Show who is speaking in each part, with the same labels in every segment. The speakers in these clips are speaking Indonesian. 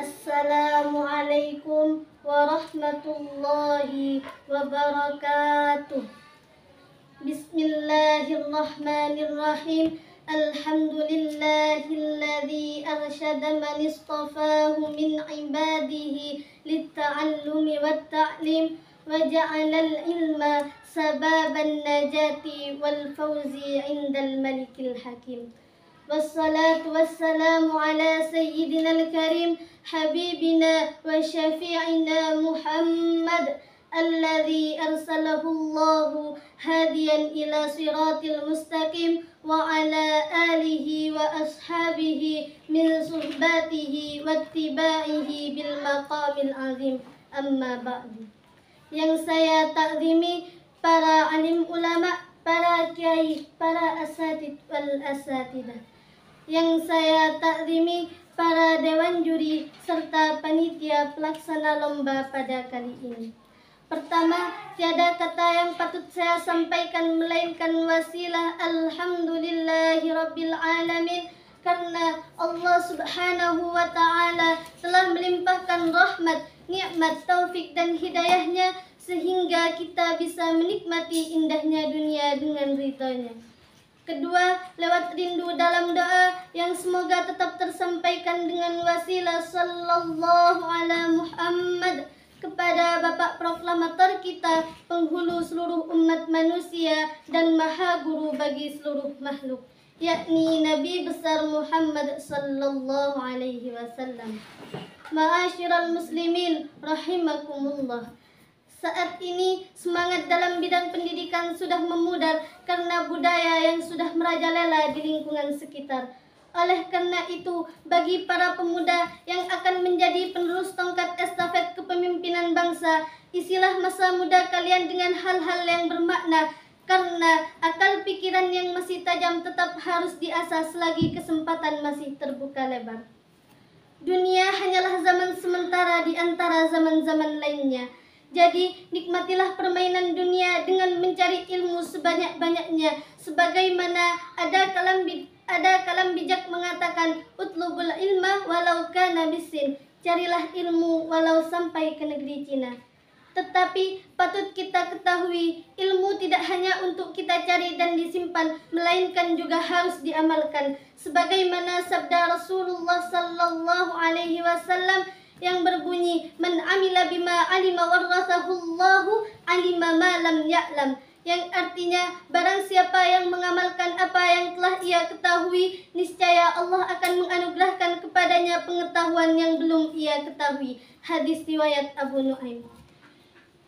Speaker 1: السلام عليكم ورحمة الله وبركاته بسم الله الرحمن الرحيم الحمد لله الذي أرشد من اصطفاه من عباده للتعلم والتعليم وجعل العلم سباب النجاة والفوز عند الملك الحكيم والصلاة والسلام على سيدنا الكريم حبيبنا وشفيعنا محمد الذي أرسله الله هاديا إلى صراط المستقيم وعلى آله وأصحابه من صحبته واتباعه بالمقام العظيم أما بعد yang saya takrimi para alim ulama para kiai, para asatid wal asatidah. Yang saya taklimi para dewan juri serta panitia pelaksana lomba pada kali ini. Pertama, tiada kata yang patut saya sampaikan melainkan wasilah Alhamdulillahirrabbilalamin karena Allah subhanahu wa ta'ala telah melimpahkan rahmat nikmat taufik dan hidayahnya sehingga kita bisa menikmati indahnya dunia dengan ridhonya. Kedua, lewat rindu dalam doa yang semoga tetap tersampaikan dengan wasilah sallallahu ala Muhammad kepada Bapak Proklamator kita, penghulu seluruh umat manusia dan maha guru bagi seluruh makhluk, yakni Nabi besar Muhammad sallallahu alaihi wasallam. Ma'asyiral muslimin rahimakumullah. Saat ini semangat dalam bidang pendidikan sudah memudar karena budaya yang sudah merajalela di lingkungan sekitar. Oleh karena itu, bagi para pemuda yang akan menjadi penerus tongkat estafet kepemimpinan bangsa, isilah masa muda kalian dengan hal-hal yang bermakna karena akal pikiran yang masih tajam tetap harus diasah selagi kesempatan masih terbuka lebar. Dunia hanyalah zaman sementara di antara zaman-zaman lainnya. Jadi, nikmatilah permainan dunia dengan mencari ilmu sebanyak-banyaknya. Sebagaimana ada kalam ada kalam bijak mengatakan utlubul ilma walau kana bisin. Carilah ilmu walau sampai ke negeri Cina. Tetapi patut kita ketahui ilmu tidak hanya untuk kita cari dan disimpan melainkan juga harus diamalkan sebagaimana sabda Rasul sallallahu alaihi wasallam yang berbunyi man amila bima alima warasahullahu alima ma lam ya'lam yang artinya barang siapa yang mengamalkan apa yang telah ia ketahui niscaya Allah akan menganugerahkan kepadanya pengetahuan yang belum ia ketahui hadis riwayat Abu Nuaim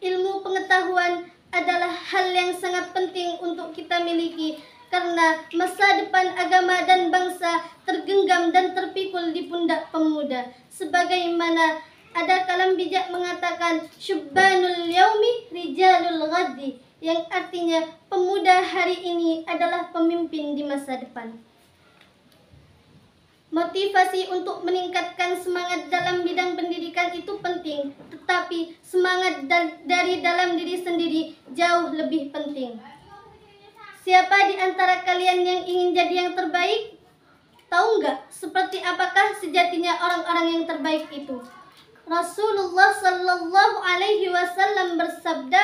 Speaker 1: ilmu pengetahuan adalah hal yang sangat penting untuk kita miliki karena masa depan agama dan bangsa tergenggam dan terpikul di pundak pemuda. Sebagaimana ada kalam bijak mengatakan syubbanul yaumi rijalul ghadi yang artinya pemuda hari ini adalah pemimpin di masa depan. Motivasi untuk meningkatkan semangat dalam bidang pendidikan itu penting, tetapi semangat dari dalam diri sendiri jauh lebih penting. Siapa di antara kalian yang ingin jadi yang terbaik? Tahu nggak seperti apakah sejatinya orang-orang yang terbaik itu? Rasulullah Shallallahu Alaihi Wasallam bersabda,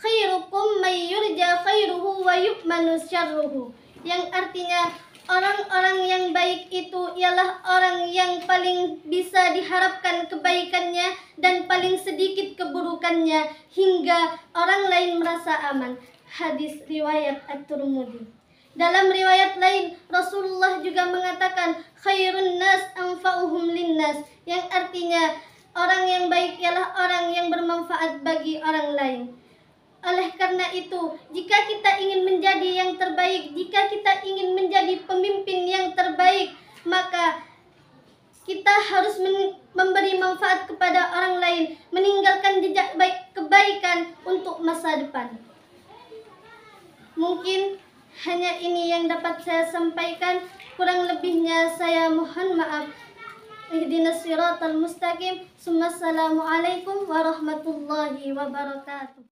Speaker 1: "Khairukum mayyurja khairuhu wa yu'manu syarruhu." Yang artinya orang-orang yang baik itu ialah orang yang paling bisa diharapkan kebaikannya dan paling sedikit keburukannya hingga orang lain merasa aman hadis riwayat At-Turmudi. Dalam riwayat lain, Rasulullah juga mengatakan khairun nas anfa'uhum linnas yang artinya orang yang baik ialah orang yang bermanfaat bagi orang lain. Oleh karena itu, jika kita ingin menjadi yang terbaik, jika kita ingin menjadi pemimpin yang terbaik, maka kita harus memberi manfaat kepada orang lain, meninggalkan jejak baik kebaikan untuk masa depan. Mungkin hanya ini yang dapat saya sampaikan. Kurang lebihnya saya mohon maaf. Ihdinas siratal mustaqim. Assalamualaikum warahmatullahi wabarakatuh.